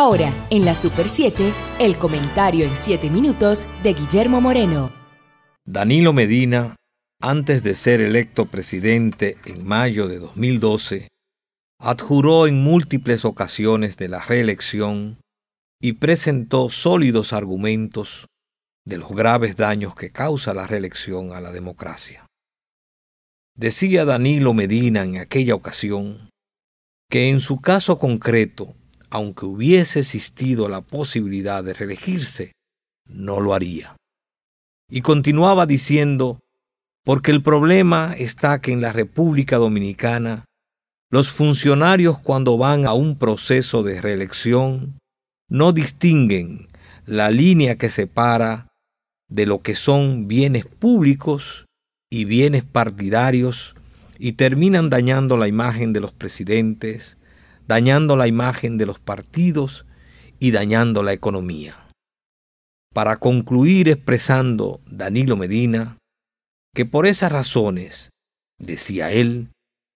Ahora, en la Super 7, el comentario en 7 minutos de Guillermo Moreno. Danilo Medina, antes de ser electo presidente en mayo de 2012, adjuró en múltiples ocasiones de la reelección y presentó sólidos argumentos de los graves daños que causa la reelección a la democracia. Decía Danilo Medina en aquella ocasión que en su caso concreto aunque hubiese existido la posibilidad de reelegirse, no lo haría. Y continuaba diciendo, porque el problema está que en la República Dominicana, los funcionarios cuando van a un proceso de reelección no distinguen la línea que separa de lo que son bienes públicos y bienes partidarios y terminan dañando la imagen de los presidentes, dañando la imagen de los partidos y dañando la economía. Para concluir expresando Danilo Medina que por esas razones, decía él,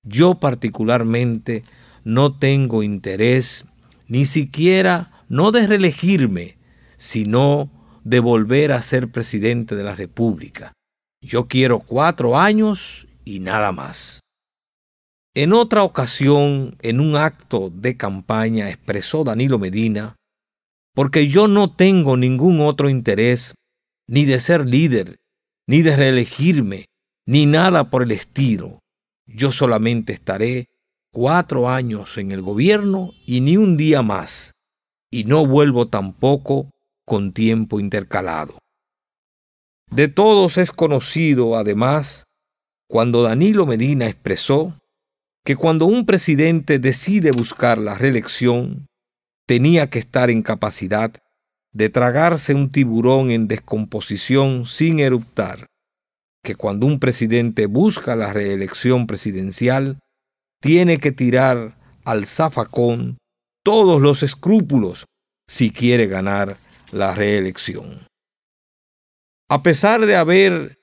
yo particularmente no tengo interés ni siquiera no de reelegirme, sino de volver a ser presidente de la República. Yo quiero cuatro años y nada más. En otra ocasión, en un acto de campaña, expresó Danilo Medina, porque yo no tengo ningún otro interés ni de ser líder, ni de reelegirme, ni nada por el estilo. Yo solamente estaré cuatro años en el gobierno y ni un día más, y no vuelvo tampoco con tiempo intercalado. De todos es conocido, además, cuando Danilo Medina expresó que cuando un presidente decide buscar la reelección, tenía que estar en capacidad de tragarse un tiburón en descomposición sin eruptar, que cuando un presidente busca la reelección presidencial, tiene que tirar al zafacón todos los escrúpulos si quiere ganar la reelección. A pesar de haber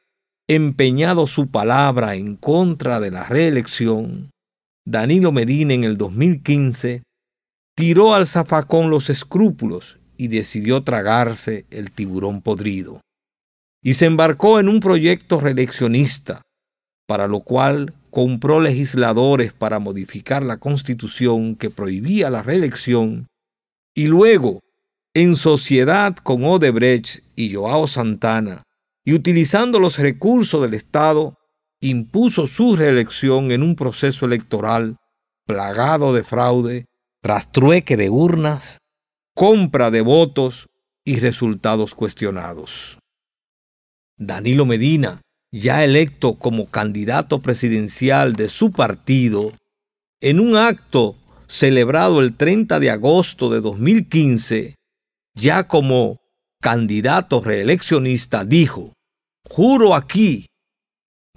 empeñado su palabra en contra de la reelección, Danilo Medina en el 2015 tiró al zafacón los escrúpulos y decidió tragarse el tiburón podrido. Y se embarcó en un proyecto reeleccionista, para lo cual compró legisladores para modificar la constitución que prohibía la reelección, y luego, en sociedad con Odebrecht y Joao Santana, y utilizando los recursos del Estado, impuso su reelección en un proceso electoral plagado de fraude, trastrueque de urnas, compra de votos y resultados cuestionados. Danilo Medina, ya electo como candidato presidencial de su partido, en un acto celebrado el 30 de agosto de 2015, ya como candidato reeleccionista, dijo, juro aquí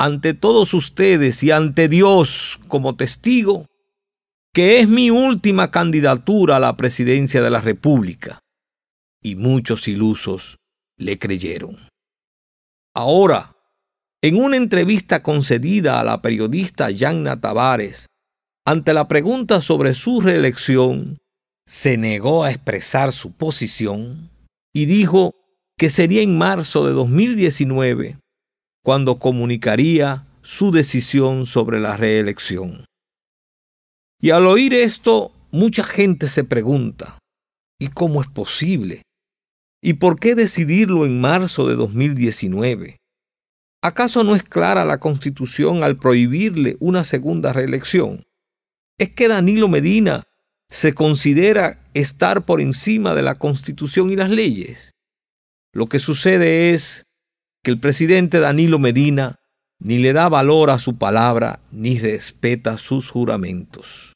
ante todos ustedes y ante Dios como testigo que es mi última candidatura a la presidencia de la República. Y muchos ilusos le creyeron. Ahora, en una entrevista concedida a la periodista Yanna Tavares, ante la pregunta sobre su reelección, se negó a expresar su posición y dijo que sería en marzo de 2019 cuando comunicaría su decisión sobre la reelección. Y al oír esto, mucha gente se pregunta, ¿y cómo es posible? ¿Y por qué decidirlo en marzo de 2019? ¿Acaso no es clara la Constitución al prohibirle una segunda reelección? ¿Es que Danilo Medina se considera estar por encima de la Constitución y las leyes? Lo que sucede es que el presidente Danilo Medina ni le da valor a su palabra ni respeta sus juramentos.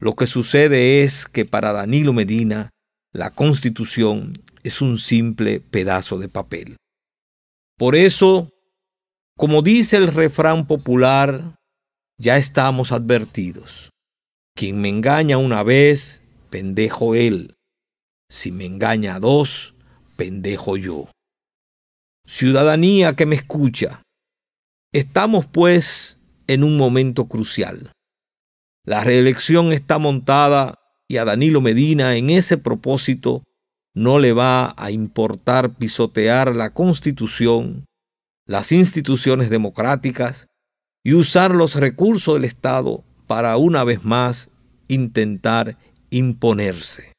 Lo que sucede es que para Danilo Medina la constitución es un simple pedazo de papel. Por eso, como dice el refrán popular, ya estamos advertidos. Quien me engaña una vez, pendejo él. Si me engaña dos, pendejo yo ciudadanía que me escucha, estamos pues en un momento crucial. La reelección está montada y a Danilo Medina en ese propósito no le va a importar pisotear la constitución, las instituciones democráticas y usar los recursos del Estado para una vez más intentar imponerse.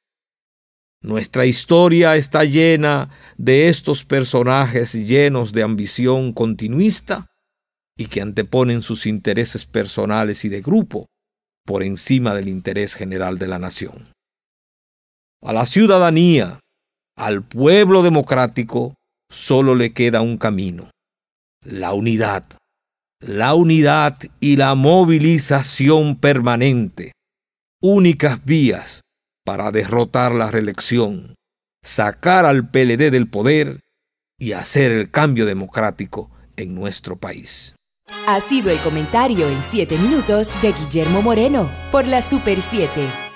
Nuestra historia está llena de estos personajes llenos de ambición continuista y que anteponen sus intereses personales y de grupo por encima del interés general de la nación. A la ciudadanía, al pueblo democrático, solo le queda un camino, la unidad, la unidad y la movilización permanente, únicas vías para derrotar la reelección, sacar al PLD del poder y hacer el cambio democrático en nuestro país. Ha sido el comentario en 7 minutos de Guillermo Moreno por la Super 7.